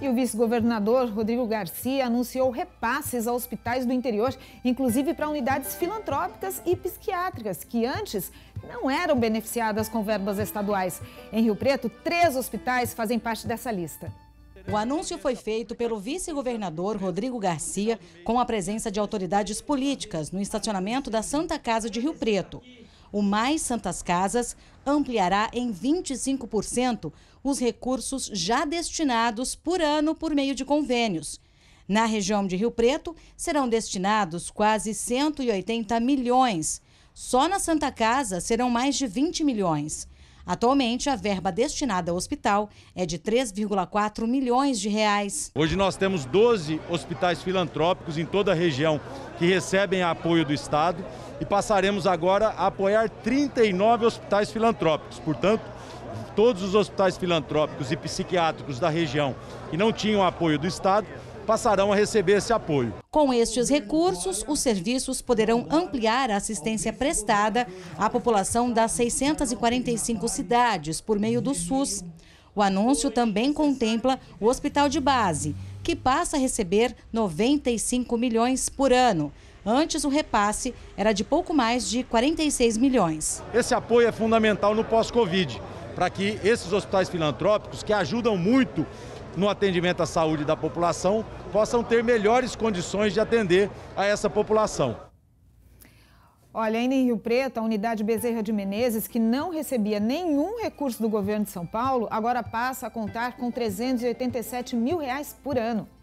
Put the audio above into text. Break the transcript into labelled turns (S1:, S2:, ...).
S1: E o vice-governador Rodrigo Garcia anunciou repasses a hospitais do interior, inclusive para unidades filantrópicas e psiquiátricas, que antes não eram beneficiadas com verbas estaduais. Em Rio Preto, três hospitais fazem parte dessa lista. O
S2: anúncio foi feito pelo vice-governador Rodrigo Garcia, com a presença de autoridades políticas no estacionamento da Santa Casa de Rio Preto o Mais Santas Casas ampliará em 25% os recursos já destinados por ano por meio de convênios. Na região de Rio Preto, serão destinados quase 180 milhões. Só na Santa Casa serão mais de 20 milhões. Atualmente, a verba destinada ao hospital é de 3,4 milhões de reais.
S3: Hoje nós temos 12 hospitais filantrópicos em toda a região que recebem apoio do Estado e passaremos agora a apoiar 39 hospitais filantrópicos. Portanto, todos os hospitais filantrópicos e psiquiátricos da região que não tinham apoio do Estado passarão a receber esse apoio.
S2: Com estes recursos, os serviços poderão ampliar a assistência prestada à população das 645 cidades por meio do SUS. O anúncio também contempla o hospital de base, que passa a receber 95 milhões por ano Antes, o repasse era de pouco mais de 46 milhões.
S3: Esse apoio é fundamental no pós-Covid, para que esses hospitais filantrópicos, que ajudam muito no atendimento à saúde da população, possam ter melhores condições de atender a essa população.
S1: Olha, ainda em Rio Preto, a unidade Bezerra de Menezes, que não recebia nenhum recurso do governo de São Paulo, agora passa a contar com 387 mil reais por ano.